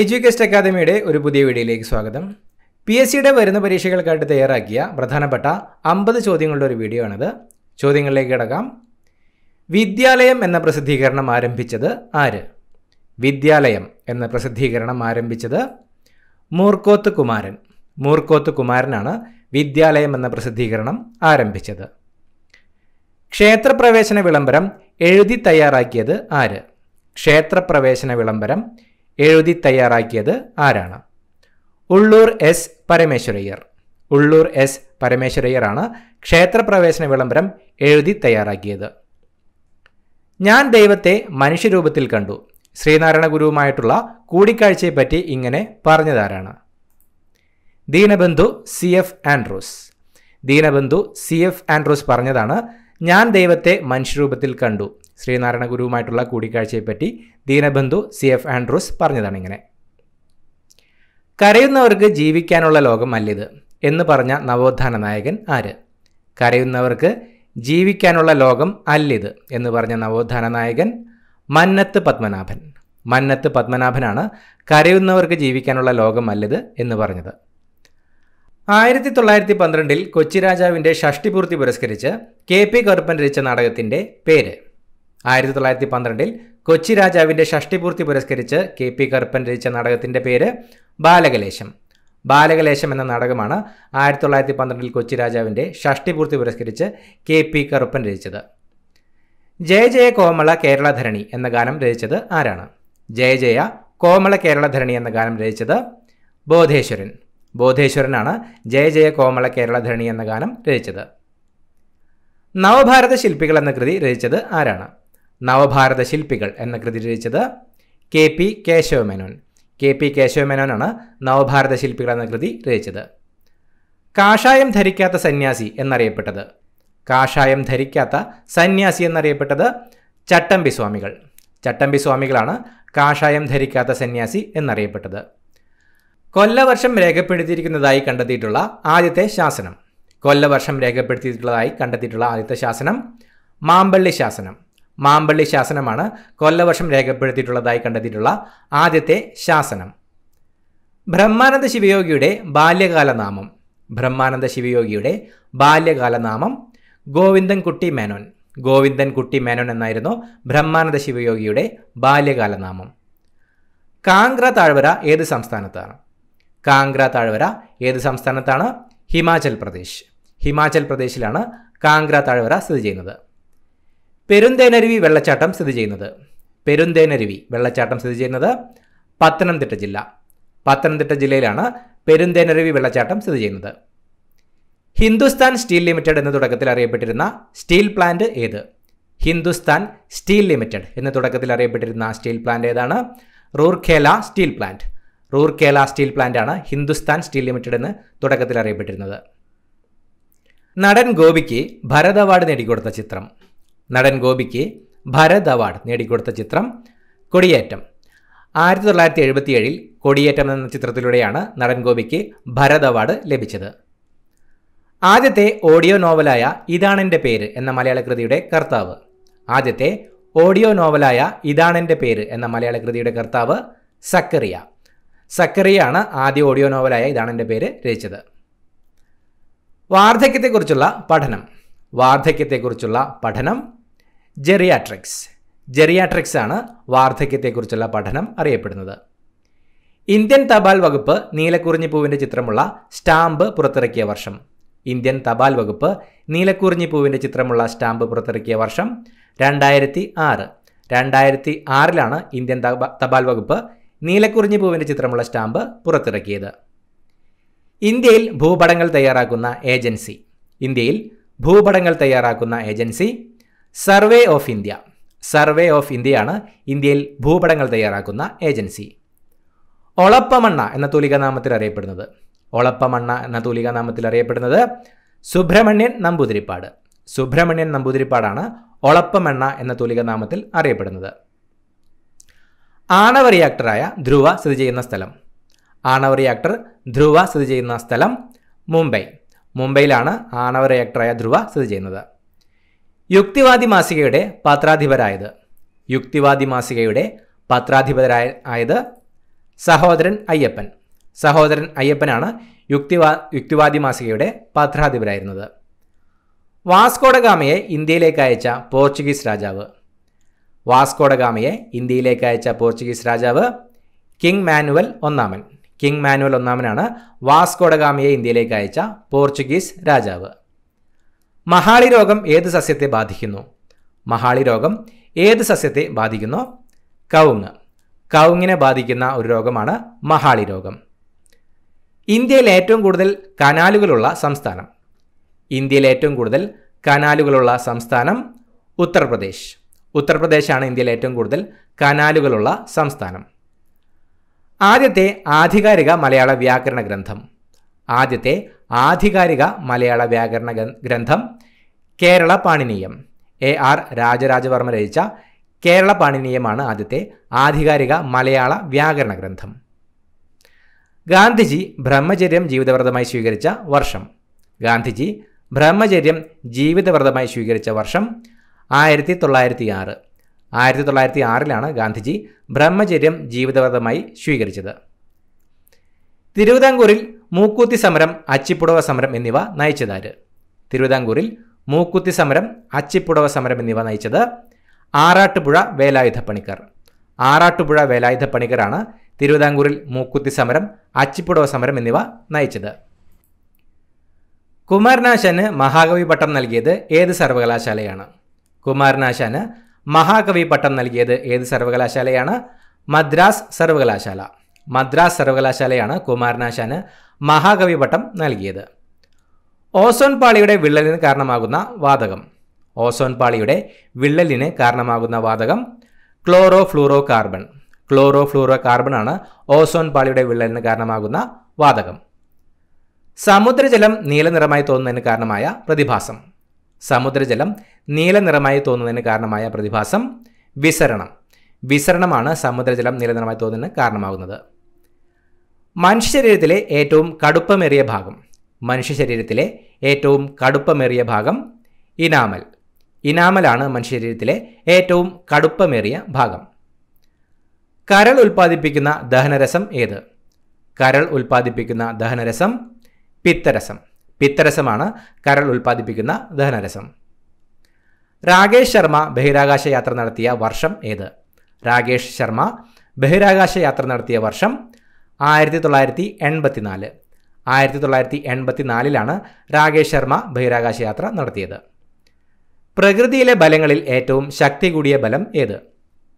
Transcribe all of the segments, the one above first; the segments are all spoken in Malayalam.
എജ്യൂക്കേസ്റ്റ് അക്കാദമിയുടെ ഒരു പുതിയ വീഡിയോയിലേക്ക് സ്വാഗതം പി എസ് സിയുടെ വരുന്ന പരീക്ഷകൾക്കായിട്ട് തയ്യാറാക്കിയ പ്രധാനപ്പെട്ട അമ്പത് ചോദ്യങ്ങളുടെ ഒരു വീഡിയോ ആണിത് ചോദ്യങ്ങളിലേക്ക് കിടക്കാം വിദ്യാലയം എന്ന പ്രസിദ്ധീകരണം ആരംഭിച്ചത് ആര് വിദ്യാലയം എന്ന പ്രസിദ്ധീകരണം ആരംഭിച്ചത് മൂർക്കോത്ത് കുമാരൻ മൂർക്കോത്ത് കുമാരനാണ് വിദ്യാലയം എന്ന പ്രസിദ്ധീകരണം ആരംഭിച്ചത് ക്ഷേത്രപ്രവേശന വിളംബരം എഴുതി തയ്യാറാക്കിയത് ആര് ക്ഷേത്രപ്രവേശന വിളംബരം എഴുതി തയ്യാറാക്കിയത് ആരാണ് ഉള്ളൂർ എസ് പരമേശ്വരയ്യർ ഉള്ളൂർ എസ് പരമേശ്വരയ്യറാണ് ക്ഷേത്രപ്രവേശന വിളംബരം എഴുതി തയ്യാറാക്കിയത് ഞാൻ ദൈവത്തെ മനുഷ്യരൂപത്തിൽ കണ്ടു ശ്രീനാരായണ ഗുരുവുമായിട്ടുള്ള കൂടിക്കാഴ്ചയെപ്പറ്റി ഇങ്ങനെ പറഞ്ഞതാരാണ് Deenabandhu C F Andrews Deenabandhu C F Andrews പറഞ്ഞതാണ് ഞാൻ ദൈവത്തെ മനുഷ്യരൂപത്തിൽ കണ്ടു ശ്രീനാരായണ ഗുരുവുമായിട്ടുള്ള കൂടിക്കാഴ്ചയെപ്പറ്റി ദീനബന്ധു സി എഫ് ആൻഡ്രൂസ് പറഞ്ഞതാണ് ഇങ്ങനെ കരയുന്നവർക്ക് ജീവിക്കാനുള്ള അല്ലിത് എന്ന് പറഞ്ഞ നവോത്ഥാന നായകൻ ആര് കരയുന്നവർക്ക് ജീവിക്കാനുള്ള ലോകം അല്ലിത് എന്ന് പറഞ്ഞ നവോത്ഥാന നായകൻ മന്നത്ത് പത്മനാഭൻ മന്നത്ത് പത്മനാഭനാണ് കരയുന്നവർക്ക് ജീവിക്കാനുള്ള ലോകം അല്ലിത് എന്ന് പറഞ്ഞത് ആയിരത്തി തൊള്ളായിരത്തി പന്ത്രണ്ടിൽ കൊച്ചി രാജാവിൻ്റെ ഷഷ്ടിപൂർത്തി പുരസ്കരിച്ച് കെ പി കറുപ്പൻ രചിച്ച നാടകത്തിൻ്റെ പേര് ആയിരത്തി തൊള്ളായിരത്തി പന്ത്രണ്ടിൽ കൊച്ചി രാജാവിന്റെ ഷഷ്ടിപൂർത്തി പുരസ്കരിച്ച് കെ പി കറുപ്പൻ രചിച്ച നാടകത്തിൻ്റെ പേര് ബാലകലേശം ബാലകലേശം എന്ന നാടകമാണ് ആയിരത്തി തൊള്ളായിരത്തി പന്ത്രണ്ടിൽ കൊച്ചി രാജാവിന്റെ ഷഷ്ടിപൂർത്തി പുരസ്കരിച്ച് കെ പി കറുപ്പൻ രചിച്ചത് ജയ ജയ കോമള കേരളധരണി എന്ന ഗാനം രചിച്ചത് ആരാണ് ജയ ജയ കോമള കേരളധരണി എന്ന ഗാനം രചിച്ചത് ബോധേശ്വരൻ ബോധേശ്വരനാണ് ജയ ജയ കോമള കേരളധരണി എന്ന ഗാനം രചിച്ചത് നവഭാരത ശില്പികൾ എന്ന കൃതി രചിച്ചത് ആരാണ് നവഭാരത ശില്പികൾ എന്ന കൃതി രചിച്ചത് K P Kesava Menon K P കേശവമേനോനാണ് നവഭാരത ശില്പികൾ എന്ന കൃതി രചിച്ചത് കാഷായം ധരിക്കാത്ത സന്യാസി എന്നറിയപ്പെട്ടത് കാഷായം ധരിക്കാത്ത സന്യാസി എന്നറിയപ്പെട്ടത് ചട്ടമ്പി സ്വാമികൾ ചട്ടമ്പി സ്വാമികളാണ് കാഷായം ധരിക്കാത്ത സന്യാസി എന്നറിയപ്പെട്ടത് കൊല്ലവർഷം രേഖപ്പെടുത്തിയിരിക്കുന്നതായി കണ്ടെത്തിയിട്ടുള്ള ആദ്യത്തെ ശാസനം കൊല്ലവർഷം രേഖപ്പെടുത്തിയിട്ടുള്ളതായി കണ്ടെത്തിയിട്ടുള്ള ആദ്യത്തെ ശാസനം മാമ്പള്ളി ശാസനം മാമ്പള്ളി ശാസനമാണ് കൊല്ലവർഷം രേഖപ്പെടുത്തിയിട്ടുള്ളതായി കണ്ടെത്തിയിട്ടുള്ള ആദ്യത്തെ ശാസനം ബ്രഹ്മാനന്ദ ശിവയോഗിയുടെ ബാല്യകാലനാമം ബ്രഹ്മാനന്ദ ശിവയോഗിയുടെ ബാല്യകാലനാമം ഗോവിന്ദൻകുട്ടി മേനോൻ ഗോവിന്ദൻകുട്ടി മേനോൻ എന്നായിരുന്നു ബ്രഹ്മാനന്ദ ശിവയോഗിയുടെ ബാല്യകാലനാമം കാങ്ക്ര താഴ്വര ഏത് സംസ്ഥാനത്താണ് കാങ്ക്ര താഴ്വര ഏത് സംസ്ഥാനത്താണ് ഹിമാചൽ പ്രദേശ് ഹിമാചൽ പ്രദേശിലാണ് കാങ്ക്ര താഴ്വര സ്ഥിതി ചെയ്യുന്നത് പെരുന്തേനരുവി വെള്ളച്ചാട്ടം സ്ഥിതി ചെയ്യുന്നത് പെരുന്തേനരുവി വെള്ളച്ചാട്ടം സ്ഥിതി ചെയ്യുന്നത് പത്തനംതിട്ട ജില്ല പത്തനംതിട്ട ജില്ലയിലാണ് പെരുന്തേനരുവി വെള്ളച്ചാട്ടം സ്ഥിതി ചെയ്യുന്നത് ഹിന്ദുസ്ഥാൻ സ്റ്റീൽ ലിമിറ്റഡ് എന്ന തുടക്കത്തിൽ അറിയപ്പെട്ടിരുന്ന സ്റ്റീൽ പ്ലാന്റ് ഏത് ഹിന്ദുസ്ഥാൻ സ്റ്റീൽ ലിമിറ്റഡ് എന്ന തുടക്കത്തിൽ അറിയപ്പെട്ടിരുന്ന സ്റ്റീൽ പ്ലാന്റ് ഏതാണ് Rourkela steel plant Rourkela steel plant ആണ് ഹിന്ദുസ്ഥാൻ സ്റ്റീൽ ലിമിറ്റഡ് എന്ന് തുടക്കത്തിൽ അറിയപ്പെട്ടിരുന്നത് നടൻ ഗോപിക്ക് ഭരത് അവാർഡ് നേടിക്കൊടുത്ത ചിത്രം നടൻ ഗോപിക്ക് ഭരത് അവാർഡ് നേടിക്കൊടുത്ത ചിത്രം കൊടിയേറ്റം ആയിരത്തി തൊള്ളായിരത്തി എഴുപത്തിയേഴിൽ കൊടിയേറ്റം എന്ന ചിത്രത്തിലൂടെയാണ് നടൻ ഗോപിക്ക് ഭരത് അവാർഡ് ലഭിച്ചത് ആദ്യത്തെ ഓഡിയോ നോവലായ ഇതാണെൻ്റെ പേര് എന്ന മലയാള കൃതിയുടെ കർത്താവ് ആദ്യത്തെ ഓഡിയോ നോവലായ ഇതാണെൻ്റെ പേര് എന്ന മലയാള കൃതിയുടെ കർത്താവ് സക്കറിയ സക്കറിയാണ് ആദ്യ ഓഡിയോ നോവലായ ഇതാണെൻ്റെ പേര് രചിച്ചത് വാർദ്ധക്യത്തെക്കുറിച്ചുള്ള പഠനം വാർദ്ധക്യത്തെക്കുറിച്ചുള്ള പഠനം ജെറിയാട്രിക്സ് ജെറിയാട്രിക്സ് ആണ് വാർദ്ധക്യത്തെക്കുറിച്ചുള്ള പഠനം അറിയപ്പെടുന്നത് ഇന്ത്യൻ തപാൽ വകുപ്പ് നീലക്കുറിഞ്ഞിപ്പൂവിൻ്റെ ചിത്രമുള്ള സ്റ്റാമ്പ് പുറത്തിറക്കിയ വർഷം ഇന്ത്യൻ തപാൽ വകുപ്പ് നീലക്കുറിഞ്ഞിപ്പൂവിൻ്റെ ചിത്രമുള്ള സ്റ്റാമ്പ് പുറത്തിറക്കിയ വർഷം രണ്ടായിരത്തി ആറ് രണ്ടായിരത്തി ആറിലാണ് ഇന്ത്യൻ തപാൽ വകുപ്പ് നീലക്കുറിഞ്ഞിപ്പൂവിൻ്റെ ചിത്രമുള്ള സ്റ്റാമ്പ് പുറത്തിറക്കിയത് ഇന്ത്യയിൽ ഭൂപടങ്ങൾ തയ്യാറാക്കുന്ന ഏജൻസി ഇന്ത്യയിൽ ഭൂപടങ്ങൾ തയ്യാറാക്കുന്ന agency survey of India survey of ഇന്ത്യയാണ് ഇന്ത്യയിൽ ഭൂപടങ്ങൾ തയ്യാറാക്കുന്ന ഏജൻസി ഒളപ്പമണ്ണ എന്ന തൂലികാനാമത്തിൽ അറിയപ്പെടുന്നത് ഒളപ്പമണ്ണ എന്ന തൂലികാനാമത്തിൽ അറിയപ്പെടുന്നത് സുബ്രഹ്മണ്യൻ നമ്പൂതിരിപ്പാട് സുബ്രഹ്മണ്യൻ നമ്പൂതിരിപ്പാടാണ് ഒളപ്പമെണ്ണ എന്ന തൂലികാനാമത്തിൽ അറിയപ്പെടുന്നത് ആണവ റിയാക്ടറായ ധ്രുവ സ്ഥിതി ചെയ്യുന്ന സ്ഥലം ആണവ റിയാക്ടർ ധ്രുവ സ്ഥിതി ചെയ്യുന്ന സ്ഥലം മുംബൈ മുംബൈയിലാണ് ആണവ റിയാക്ടറായ ധ്രുവ സ്ഥിതി ചെയ്യുന്നത് യുക്തിവാദി മാസികയുടെ പത്രാധിപരായത് യുക്തിവാദി മാസികയുടെ പത്രാധിപരായ ആയത് സഹോദരൻ അയ്യപ്പൻ സഹോദരൻ അയ്യപ്പനാണ് യുക്തിവാ യുക്തിവാദി മാസികയുടെ പത്രാധിപരായിരുന്നത് വാസ്കോഡഗാമയെ ഇന്ത്യയിലേക്ക് അയച്ച പോർച്ചുഗീസ് രാജാവ് വാസ്കോഡഗാമയെ ഇന്ത്യയിലേക്ക് അയച്ച പോർച്ചുഗീസ് രാജാവ് കിങ് മാനുവൽ ഒന്നാമൻ കിങ് മാനുവൽ ഒന്നാമനാണ് വാസ്കോഡഗാമിയെ ഇന്ത്യയിലേക്ക് അയച്ച പോർച്ചുഗീസ് രാജാവ് മഹാളി രോഗം ഏത് സസ്യത്തെ ബാധിക്കുന്നു മഹാളി രോഗം ഏത് സസ്യത്തെ ബാധിക്കുന്നു കവുങ്ങ് കൗങ്ങിനെ ബാധിക്കുന്ന ഒരു രോഗമാണ് മഹാളി രോഗം ഇന്ത്യയിൽ ഏറ്റവും കൂടുതൽ കനാലുകളുള്ള സംസ്ഥാനം ഇന്ത്യയിൽ ഏറ്റവും കൂടുതൽ കനാലുകളുള്ള സംസ്ഥാനം ഉത്തർപ്രദേശ് ഉത്തർപ്രദേശാണ് ഇന്ത്യയിൽ ഏറ്റവും കൂടുതൽ കനാലുകളുള്ള സംസ്ഥാനം ആദ്യത്തെ ആധികാരിക മലയാള വ്യാകരണ ഗ്രന്ഥം ആദ്യത്തെ ആധികാരിക മലയാള വ്യാകരണ ഗ്രന്ഥം കേരള പാണിനീയം എ ആർ രാജരാജവർമ്മ രചിച്ച കേരള പാണിനീയമാണ് ആദ്യത്തെ ആധികാരിക മലയാള വ്യാകരണ ഗ്രന്ഥം ഗാന്ധിജി ബ്രഹ്മചര്യം ജീവിതവ്രതമായി സ്വീകരിച്ച വർഷം ഗാന്ധിജി ബ്രഹ്മചര്യം ജീവിതവ്രതമായി സ്വീകരിച്ച വർഷം ആയിരത്തി തൊള്ളായിരത്തി ആറ് ആയിരത്തി തൊള്ളായിരത്തി ആറിലാണ് ഗാന്ധിജി ബ്രഹ്മചര്യം ജീവിതവ്രതമായി സ്വീകരിച്ചത് തിരുവിതാംകൂറിൽ മൂക്കൂത്തി സമരം അച്ചിപ്പുടവ സമരം എന്നിവ നയിച്ചതാര് തിരുവിതാംകൂറിൽ മൂക്കുത്തി സമരം അച്ചിപ്പുടവ സമരം എന്നിവ നയിച്ചത് ആറാട്ടുപുഴ വേലായുധ പണിക്കർ ആറാട്ടുപുഴ വേലായുധ പണിക്കരാണ് തിരുവിതാംകൂറിൽ മൂക്കുത്തി സമരം അച്ചിപ്പുടവ സമരം എന്നിവ നയിച്ചത് കുമാരനാശാന് മഹാകവി പട്ടം നൽകിയത് ഏത് സർവകലാശാലയാണ് കുമാരനാശാന് മഹാകവി പട്ടം നൽകിയത് ഏത് സർവകലാശാലയാണ് മദ്രാസ് സർവകലാശാല മദ്രാസ് സർവകലാശാലയാണ് കുമാരനാശാന് മഹാകവി പട്ടം നൽകിയത് ഓസോൺ പാളിയുടെ വിള്ളലിന് കാരണമാകുന്ന വാതകം ഓസോൺ പാളിയുടെ വിള്ളലിന് കാരണമാകുന്ന വാതകം chloro fluoro carbon chloro fluoro carbon ആണ് ഓസോൺ പാളിയുടെ വിള്ളലിന് കാരണമാകുന്ന വാതകം സമുദ്രജലം നീലനിറമായി തോന്നുന്നതിന് കാരണമായ പ്രതിഭാസം സമുദ്രജലം നീലനിറമായി തോന്നുന്നതിന് കാരണമായ പ്രതിഭാസം വിസരണം വിസരണമാണ് സമുദ്രജലം നീലനിറമായി തോന്നുന്നതിന് കാരണമാകുന്നത് മനുഷ്യ ശരീരത്തിലെ ഏറ്റവും കടുപ്പമേറിയ ഭാഗം മനുഷ്യ ശരീരത്തിലെ ഏറ്റവും കടുപ്പമേറിയ ഭാഗം ഇനാമൽ ഇനാമലാണ് മനുഷ്യ ശരീരത്തിലെ ഏറ്റവും കടുപ്പമേറിയ ഭാഗം കരൾ ഉൽപ്പാദിപ്പിക്കുന്ന ദഹനരസം ഏത് കരൾ ഉൽപ്പാദിപ്പിക്കുന്ന ദഹനരസം പിത്തരസം പിത്തരസമാണ് കരൾ ഉൽപ്പാദിപ്പിക്കുന്ന ദഹനരസം രാകേഷ് ശർമ്മ ബഹിരാകാശ യാത്ര നടത്തിയ വർഷം ഏത് രാകേഷ് ശർമ്മ ബഹിരാകാശ യാത്ര നടത്തിയ വർഷം ആയിരത്തി തൊള്ളായിരത്തി നാല് ആയിരത്തി തൊള്ളായിരത്തി നാലിലാണ് രാകേഷ് ശർമ്മ ബഹിരാകാശ യാത്ര നടത്തിയത് പ്രകൃതിയിലെ ബലങ്ങളിൽ ഏറ്റവും ശക്തി കൂടിയ ബലം ഏത്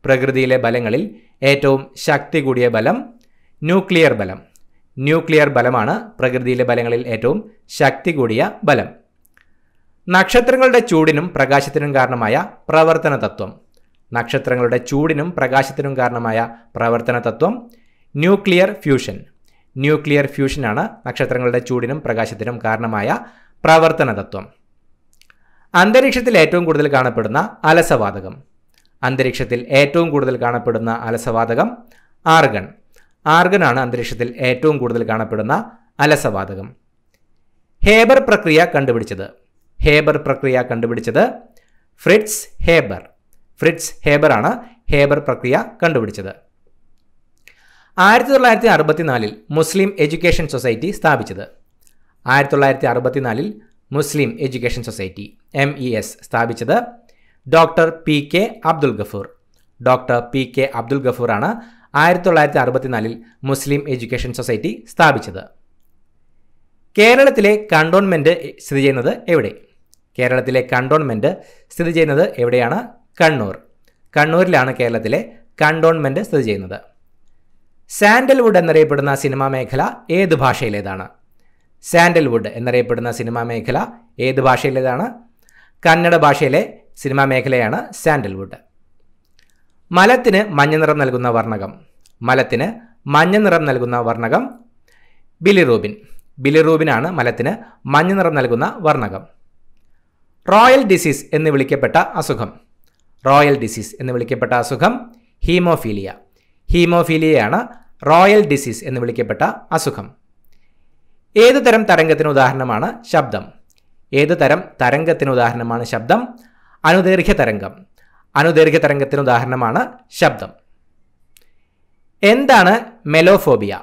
പ്രകൃതിയിലെ ബലങ്ങളിൽ ഏറ്റവും ശക്തി കൂടിയ ബലം ന്യൂക്ലിയർ ബലം ന്യൂക്ലിയർ ബലമാണ് പ്രകൃതിയിലെ ബലങ്ങളിൽ ഏറ്റവും ശക്തി കൂടിയ ബലം നക്ഷത്രങ്ങളുടെ ചൂടിനും പ്രകാശത്തിനും കാരണമായ പ്രവർത്തന തത്വം നക്ഷത്രങ്ങളുടെ ചൂടിനും പ്രകാശത്തിനും കാരണമായ പ്രവർത്തന തത്വം ന്യൂക്ലിയർ ഫ്യൂഷൻ ന്യൂക്ലിയർ ഫ്യൂഷനാണ് നക്ഷത്രങ്ങളുടെ ചൂടിനും പ്രകാശത്തിനും കാരണമായ പ്രവർത്തന തത്വം അന്തരീക്ഷത്തിൽ ഏറ്റവും കൂടുതൽ കാണപ്പെടുന്ന അലസവാതകം അന്തരീക്ഷത്തിൽ ഏറ്റവും കൂടുതൽ കാണപ്പെടുന്ന അലസവാതകം ആർഗൺ ആർഗനാണ് അന്തരീക്ഷത്തിൽ ഏറ്റവും കൂടുതൽ കാണപ്പെടുന്ന അലസവാതകം ഹേബർ പ്രക്രിയ കണ്ടുപിടിച്ചത് ഹേബർ പ്രക്രിയ കണ്ടുപിടിച്ചത് ഫ്രിഡ്സ് ഹേബർ ഹേബർ ഹേബറാണ് ഹേബർ പ്രക്രിയ കണ്ടുപിടിച്ചത് ആയിരത്തി തൊള്ളായിരത്തി അറുപത്തിനാലിൽ മുസ്ലിം എഡ്യൂക്കേഷൻ സൊസൈറ്റി സ്ഥാപിച്ചത് ആയിരത്തി തൊള്ളായിരത്തി അറുപത്തിനാലിൽ Muslim education society M E S സ്ഥാപിച്ചത് doctor P K Abdul Gafoor doctor P K Abdul ഗഫൂറാണ് ആയിരത്തി തൊള്ളായിരത്തി അറുപത്തിനാലിൽ മുസ്ലിം എഡ്യൂക്കേഷൻ സൊസൈറ്റി സ്ഥാപിച്ചത് കേരളത്തിലെ കണ്ടോൺമെൻറ്റ് സ്ഥിതി ചെയ്യുന്നത് എവിടെ കേരളത്തിലെ കണ്ടോൺമെൻറ്റ് സ്ഥിതി ചെയ്യുന്നത് എവിടെയാണ് കണ്ണൂർ കണ്ണൂരിലാണ് കേരളത്തിലെ കണ്ടോൺമെൻറ്റ് സ്ഥിതി ചെയ്യുന്നത് സാൻഡൽവുഡ് എന്നറിയപ്പെടുന്ന സിനിമാ മേഖല ഏത് ഭാഷയിലേതാണ് സാൻഡൽവുഡ് എന്നറിയപ്പെടുന്ന സിനിമാ മേഖല ഏത് ഭാഷയിലേതാണ് കന്നഡ ഭാഷയിലെ സിനിമാ മേഖലയാണ് സാൻഡൽവുഡ് മലത്തിന് മഞ്ഞ നിറം നൽകുന്ന വർണ്ണകം മലത്തിന് മഞ്ഞ നിറം നൽകുന്ന വർണ്ണകം ബിലിറൂബിൻ ബിലിറൂബിനാണ് മലത്തിന് മഞ്ഞ നിറം നൽകുന്ന വർണ്ണകം റോയൽ ഡിസീസ് എന്ന് വിളിക്കപ്പെട്ട അസുഖം റോയൽ ഡിസീസ് എന്ന് വിളിക്കപ്പെട്ട അസുഖം ഹീമോഫീലിയ ഹീമോഫീലിയയാണ് റോയൽ ഡിസീസ് എന്ന് വിളിക്കപ്പെട്ട അസുഖം ഏതു തരം തരംഗത്തിന് ഉദാഹരണമാണ് ശബ്ദം ഏതു തരം തരംഗത്തിന് ഉദാഹരണമാണ് ശബ്ദം അനുദൈർഘ്യ തരംഗം അനുദൈർഘ്യ തരംഗത്തിന് ഉദാഹരണമാണ് ശബ്ദം എന്താണ് മെലോഫോബിയ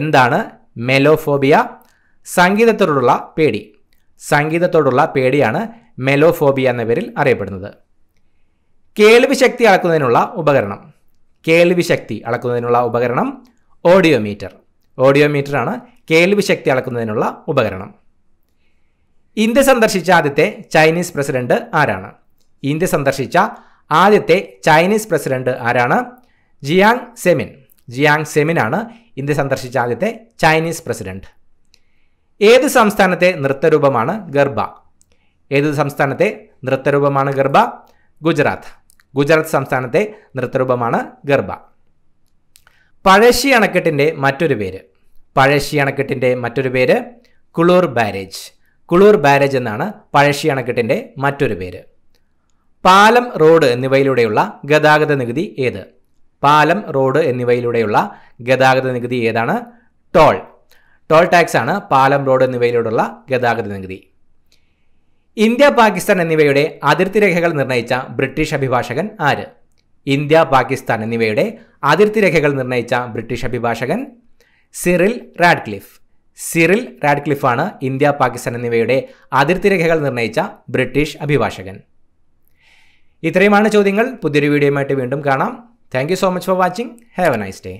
എന്താണ് മെലോഫോബിയ സംഗീതത്തോടുള്ള പേടി സംഗീതത്തോടുള്ള പേടിയാണ് മെലോഫോബിയ എന്ന പേരിൽ അറിയപ്പെടുന്നത് കേൾവി ശക്തി അളക്കുന്നതിനുള്ള ഉപകരണം കേൾവി ശക്തി അളക്കുന്നതിനുള്ള ഉപകരണം ഓഡിയോമീറ്റർ ഓഡിയോമീറ്ററാണ് കേൾവി ശക്തി അളക്കുന്നതിനുള്ള ഉപകരണം ഇന്ത്യ സന്ദർശിച്ച ആദ്യത്തെ ചൈനീസ് പ്രസിഡന്റ് ആരാണ് ഇന്ത്യ സന്ദർശിച്ച ആദ്യത്തെ ചൈനീസ് പ്രസിഡന്റ് ആരാണ് ജിയാങ് സെമിൻ ജിയാങ് സെമിനാണ് ഇന്ത്യ സന്ദർശിച്ച ആദ്യത്തെ ചൈനീസ് പ്രസിഡന്റ് ഏത് സംസ്ഥാനത്തെ നൃത്തരൂപമാണ് ഗർബ ഏത് സംസ്ഥാനത്തെ നൃത്തരൂപമാണ് ഗർബ ഗുജറാത്ത് ഗുജറാത്ത് സംസ്ഥാനത്തെ നൃത്തരൂപമാണ് ഗർബ പഴശ്ശി അണക്കെട്ടിൻ്റെ മറ്റൊരു പേര് പഴശ്ശി അണക്കെട്ടിൻ്റെ മറ്റൊരു പേര് കുളൂർ ബാരേജ് കുളൂർ ബാരേജ് എന്നാണ് പഴശ്ശി അണക്കെട്ടിൻ്റെ മറ്റൊരു പേര് പാലം റോഡ് എന്നിവയിലൂടെയുള്ള ഗതാഗത നികുതി ഏത് പാലം റോഡ് എന്നിവയിലൂടെയുള്ള ഗതാഗത നികുതി ഏതാണ് ടോൾ ടോൾ ടാക്സ് ആണ് പാലം റോഡ് എന്നിവയിലൂടെയുള്ള ഗതാഗത നികുതി ഇന്ത്യ പാകിസ്ഥാൻ എന്നിവയുടെ അതിർത്തി രേഖകൾ നിർണ്ണയിച്ച ബ്രിട്ടീഷ് അഭിഭാഷകൻ ആര് ഇന്ത്യ പാകിസ്ഥാൻ എന്നിവയുടെ അതിർത്തി രേഖകൾ നിർണ്ണയിച്ച ബ്രിട്ടീഷ് അഭിഭാഷകൻ സിറിൽ റാഡ്ക്ലിഫ് സിറിൽ റാഡ്ക്ലിഫാണ് ഇന്ത്യ പാകിസ്ഥാൻ എന്നിവയുടെ അതിർത്തി രേഖകൾ നിർണ്ണയിച്ച ബ്രിട്ടീഷ് അഭിഭാഷകൻ ഇത്രയുമാണ് ചോദ്യങ്ങൾ പുതിയൊരു വീഡിയോയുമായിട്ട് വീണ്ടും കാണാം thank so much for watching have a nice day